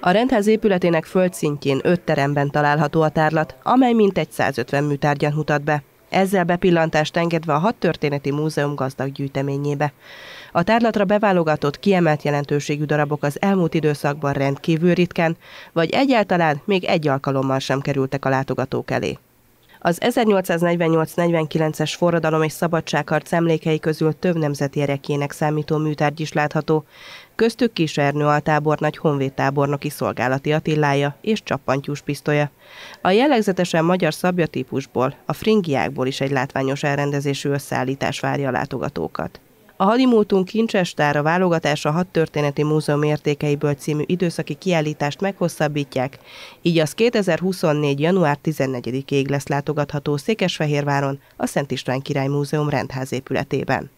A rendház épületének földszintjén öt teremben található a tárlat, amely mintegy 150 műtárgyat mutat be. Ezzel bepillantást engedve a hat történeti múzeum gazdag gyűjteményébe. A tárlatra beválogatott, kiemelt jelentőségű darabok az elmúlt időszakban rendkívül ritkán, vagy egyáltalán még egy alkalommal sem kerültek a látogatók elé. Az 1848-49-es forradalom és szabadságharc emlékei közül több nemzeti erekének számító műtárgy is látható, köztük Kisernő altábornagy honvédtábornoki szolgálati Attilája és csappantyús pisztolya. A jellegzetesen magyar szabja típusból, a fringiákból is egy látványos elrendezésű összeállítás várja a látogatókat. A Hadimúltunk kincsestára válogatása hat történeti múzeum értékeiből című időszaki kiállítást meghosszabbítják, így az 2024. január 14-ig lesz látogatható Székesfehérváron a Szent István Király Múzeum rendházépületében.